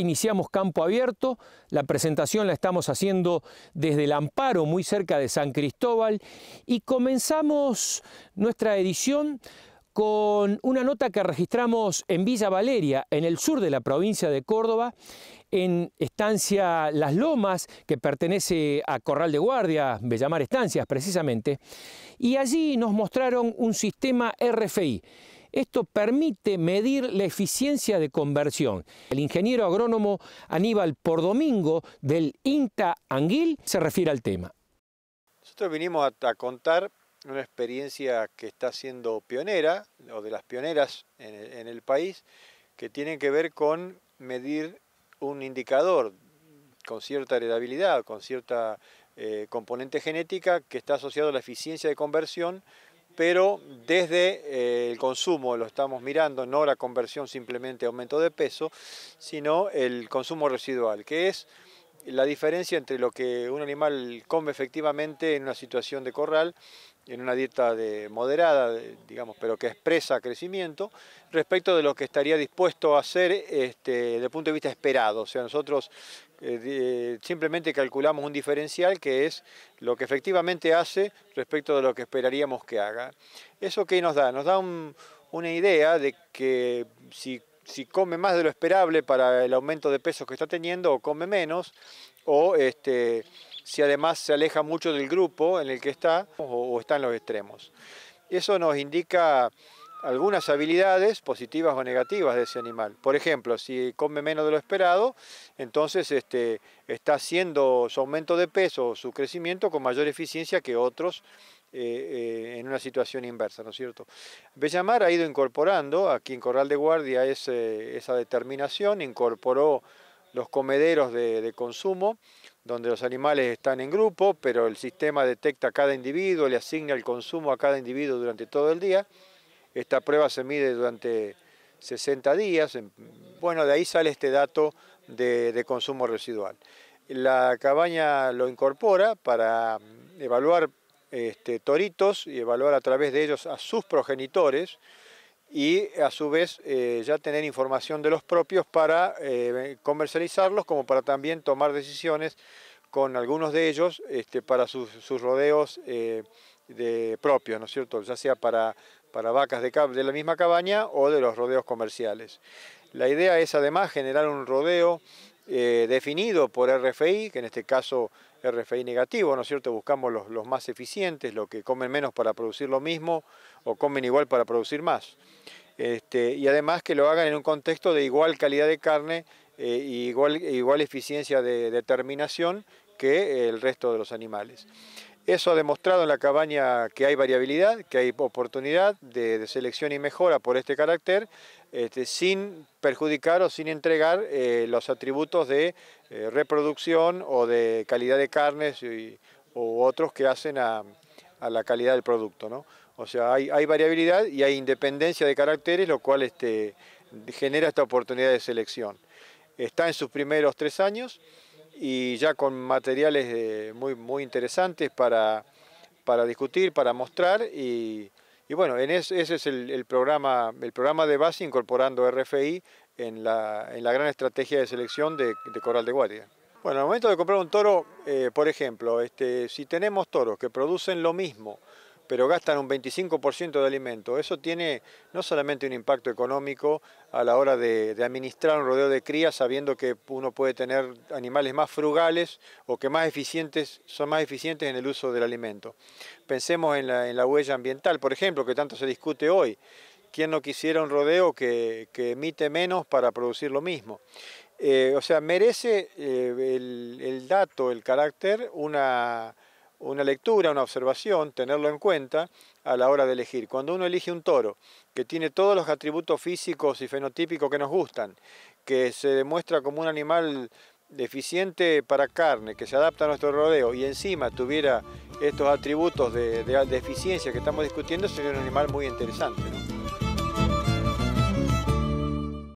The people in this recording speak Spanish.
iniciamos campo abierto, la presentación la estamos haciendo desde el Amparo, muy cerca de San Cristóbal, y comenzamos nuestra edición con una nota que registramos en Villa Valeria, en el sur de la provincia de Córdoba, en Estancia Las Lomas, que pertenece a Corral de Guardia, Bellamar Estancias precisamente, y allí nos mostraron un sistema RFI esto permite medir la eficiencia de conversión. El ingeniero agrónomo Aníbal Pordomingo del INTA Anguil se refiere al tema. Nosotros vinimos a, contar una experiencia que está siendo pionera, o de las pioneras en el, país, que tiene que ver con medir un indicador con cierta heredabilidad, con cierta eh, componente genética que está asociado a la eficiencia de conversión pero desde eh, el consumo lo estamos mirando, no la conversión simplemente aumento de peso, sino el consumo residual, que es la diferencia entre lo que un animal come efectivamente en una situación de corral, en una dieta de moderada, digamos, pero que expresa crecimiento, respecto de lo que estaría dispuesto a hacer este, desde el punto de vista esperado. O sea, nosotros eh, eh, simplemente calculamos un diferencial que es lo que efectivamente hace respecto de lo que esperaríamos que haga. ¿Eso qué nos da? Nos da una idea de que si si come más de lo esperable para el aumento de peso que está teniendo o come menos, o este, si además se aleja mucho del grupo en el que está o, está en los extremos. Eso nos indica algunas habilidades positivas o negativas de ese animal. Por ejemplo, si come menos de lo esperado, entonces este, está haciendo su aumento de peso o su crecimiento con mayor eficiencia que otros eh, eh, en una situación inversa, ¿no es cierto? Bellamar ha ido incorporando, aquí en Corral de Guardia, esa determinación, incorporó los comederos de, consumo, donde los animales están en grupo, pero el sistema detecta a cada individuo, le asigna el consumo a cada individuo durante todo el día. Esta prueba se mide durante 60 días, bueno, de ahí sale este dato de consumo residual. La cabaña lo incorpora para evaluar este, toritos y evaluar a través de ellos a sus progenitores y a su vez eh, ya tener información de los propios para eh, comercializarlos como para también tomar decisiones con algunos de ellos este, para sus, rodeos eh, de propios, ¿no es cierto? Ya sea para, vacas de, de la misma cabaña o de los rodeos comerciales. La idea es además generar un rodeo eh, definido por RFI, que en este caso RFI negativo, ¿no es cierto? Buscamos los, más eficientes, los que comen menos para producir lo mismo o comen igual para producir más. Este, y además que lo hagan en un contexto de igual calidad de carne e igual, igual, eficiencia de, determinación que el resto de los animales. Eso ha demostrado en la cabaña que hay variabilidad, que hay oportunidad de, selección y mejora por este carácter, este, sin perjudicar o sin entregar eh, los atributos de eh, reproducción o de calidad de carnes y, o otros que hacen a, la calidad del producto. O sea, hay, variabilidad y hay independencia de caracteres, lo cual este, genera esta oportunidad de selección. Está en sus primeros tres años y ya con materiales muy, muy interesantes para, para discutir, para mostrar y, bueno, en ese es el, programa, el programa de base incorporando RFI en la, en la gran estrategia de selección de, Coral de Guardia. Bueno, al momento de comprar un toro, eh, por ejemplo, este, si tenemos toros que producen lo mismo, pero gastan un 25% de alimento. Eso tiene no solamente un impacto económico a la hora de, administrar un rodeo de cría, sabiendo que uno puede tener animales más frugales o que más eficientes, son más eficientes en el uso del alimento. Pensemos en la, huella ambiental, por ejemplo, que tanto se discute hoy. ¿Quién no quisiera un rodeo que, emite menos para producir lo mismo? Eh, o sea, merece eh, el dato, el carácter, una una lectura, una observación, tenerlo en cuenta a la hora de elegir. Cuando uno elige un toro que tiene todos los atributos físicos y fenotípicos que nos gustan, que se demuestra como un animal deficiente para carne, que se adapta a nuestro rodeo y encima tuviera estos atributos de, deficiencia que estamos discutiendo, sería un animal muy interesante.